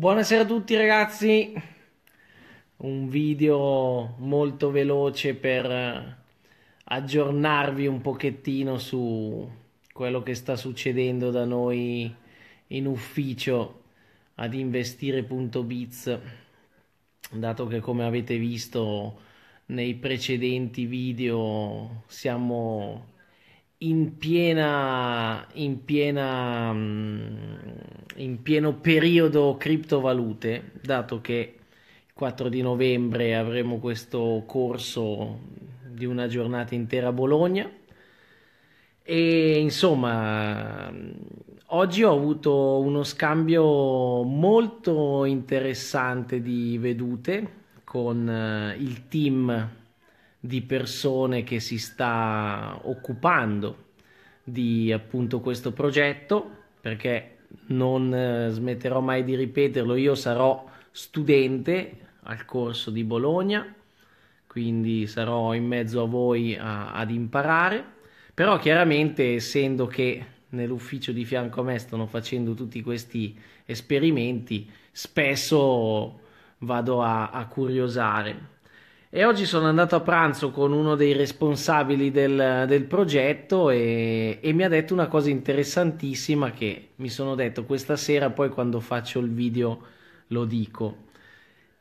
Buonasera a tutti ragazzi, un video molto veloce per eh, aggiornarvi un pochettino su quello che sta succedendo da noi in ufficio ad investire.biz, dato che come avete visto nei precedenti video siamo in piena, in piena, mm, in pieno periodo criptovalute, dato che il 4 di novembre avremo questo corso di una giornata intera a Bologna. E insomma, mm, oggi ho avuto uno scambio molto interessante di vedute con eh, il team di persone che si sta occupando di appunto questo progetto perché non eh, smetterò mai di ripeterlo io sarò studente al corso di Bologna quindi sarò in mezzo a voi a, ad imparare però chiaramente essendo che nell'ufficio di fianco a me stanno facendo tutti questi esperimenti spesso vado a, a curiosare e oggi sono andato a pranzo con uno dei responsabili del, del progetto e, e, mi ha detto una cosa interessantissima che mi sono detto questa sera, poi quando faccio il video lo dico.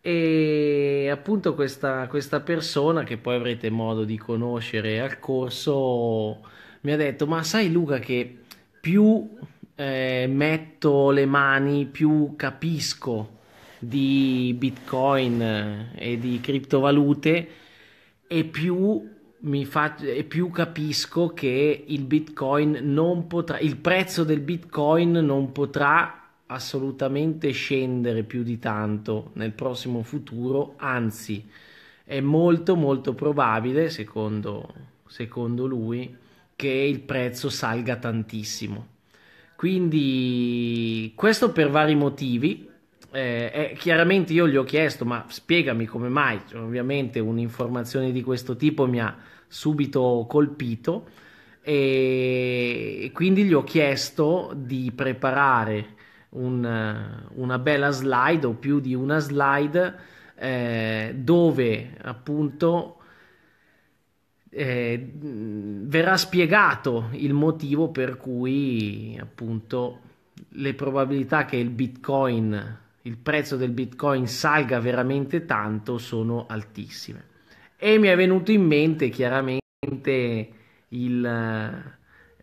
E appunto questa, questa persona che poi avrete modo di conoscere al corso mi ha detto ma sai Luca che più eh, metto le mani più capisco di bitcoin eh, e di criptovalute e più, faccio, e più capisco che il bitcoin non potrà, il prezzo del bitcoin non potrà assolutamente scendere più di tanto nel prossimo futuro, anzi è molto molto probabile, secondo, secondo lui, che il prezzo salga tantissimo. Quindi questo per vari motivi, eh, eh, chiaramente io gli ho chiesto, ma spiegami come mai, ovviamente un'informazione di questo tipo mi ha subito colpito e quindi gli ho chiesto di preparare un, eh, una bella slide o più di una slide eh, dove appunto eh, verrà spiegato il motivo per cui appunto le probabilità che il bitcoin il prezzo del bitcoin salga veramente tanto sono altissime. E mi è venuto in mente chiaramente il,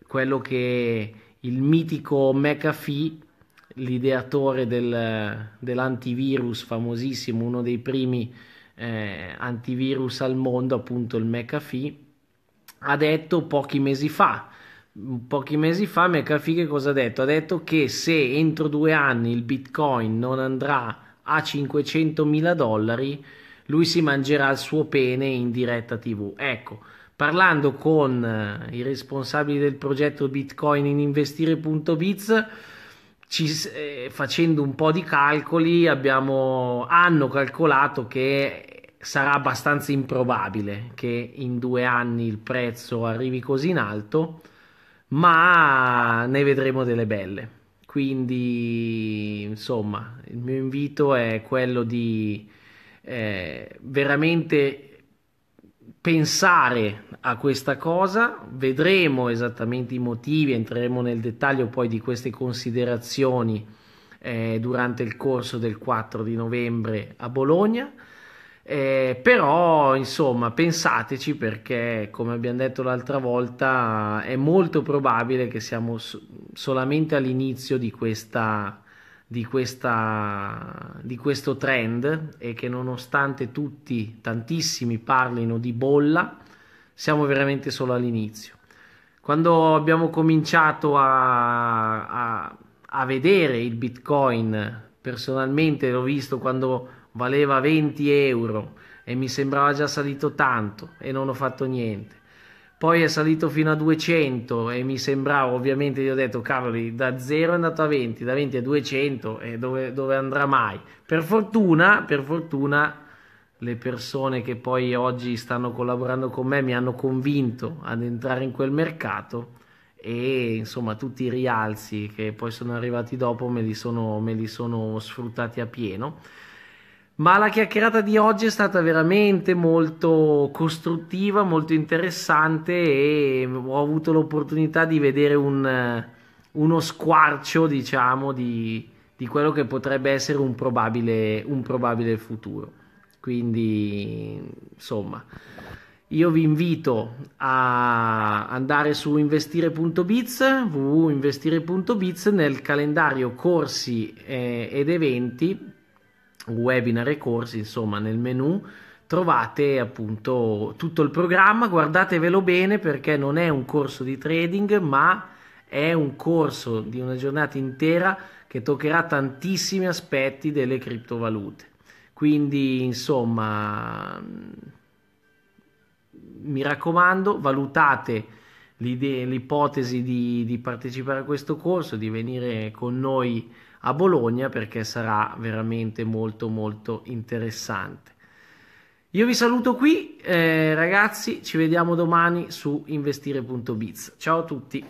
quello che il mitico McAfee, l'ideatore del, dell'antivirus famosissimo, uno dei primi eh, antivirus al mondo, appunto il McAfee, ha detto pochi mesi fa pochi mesi fa McAfee cosa ha detto? Ha detto che se entro due anni il bitcoin non andrà a 500 mila dollari, lui si mangerà il suo pene in diretta tv. Ecco, parlando con eh, i responsabili del progetto Bitcoin in investire.biz, ci, eh, facendo un po' di calcoli, abbiamo, hanno calcolato che sarà abbastanza improbabile che in due anni il prezzo arrivi così in alto ma ne vedremo delle belle. Quindi, insomma, il mio invito è quello di eh, veramente pensare a questa cosa, vedremo esattamente i motivi, entreremo nel dettaglio poi di queste considerazioni eh, durante il corso del 4 di novembre a Bologna. Eh, però insomma pensateci perché come abbiamo detto l'altra volta è molto probabile che siamo so- solamente all'inizio di, questa, di, questa, di questo trend e che nonostante tutti tantissimi parlino di bolla siamo veramente solo all'inizio quando abbiamo cominciato a, a, a vedere il bitcoin personalmente l'ho visto quando valeva 20 euro e mi sembrava già salito tanto e non ho fatto niente. Poi è salito fino a 200 e mi sembrava, ovviamente, gli ho detto, cavoli, da 0 è andato a 20, da 20 a 200 e dove, dove andrà mai? Per fortuna, per fortuna, le persone che poi oggi stanno collaborando con me mi hanno convinto ad entrare in quel mercato e insomma tutti i rialzi che poi sono arrivati dopo me li sono, me li sono sfruttati a pieno. Ma la chiacchierata di oggi è stata veramente molto costruttiva, molto interessante e ho avuto l'opportunità di vedere un, eh, uno squarcio, diciamo, di, di, quello che potrebbe essere un probabile, un probabile futuro. Quindi, insomma, io vi invito a andare su investire.biz, www.investire.biz nel calendario corsi eh, ed eventi webinar e corsi, insomma nel menu trovate appunto tutto il programma, guardatevelo bene perché non è un corso di trading ma è un corso di una giornata intera che toccherà tantissimi aspetti delle criptovalute. Quindi insomma mi raccomando valutate l'ipotesi di, di partecipare a questo corso, di venire con noi a Bologna perché sarà veramente molto molto interessante. Io vi saluto qui eh, ragazzi, ci vediamo domani su investire.biz. Ciao a tutti.